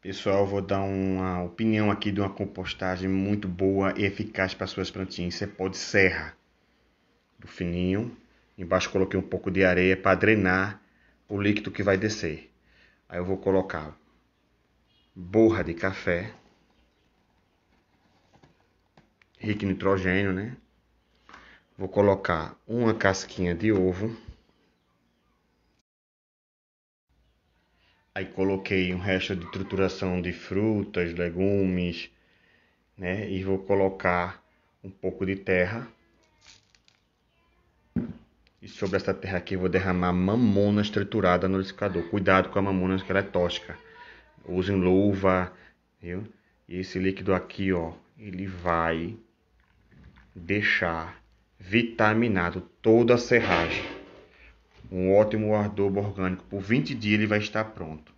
Pessoal, vou dar uma opinião aqui de uma compostagem muito boa e eficaz para suas plantinhas. Você pode serra, do fininho. Embaixo coloquei um pouco de areia para drenar o líquido que vai descer. Aí eu vou colocar borra de café, rico em nitrogênio, né? Vou colocar uma casquinha de ovo. Aí coloquei um resto de trituração de frutas, legumes, né? E vou colocar um pouco de terra. E sobre essa terra aqui eu vou derramar mamona triturada no liquidificador. Cuidado com a mamona que ela é tóxica. Usem luva, viu? E esse líquido aqui, ó, ele vai deixar vitaminado toda a serragem um ótimo adubo orgânico. Por 20 dias ele vai estar pronto.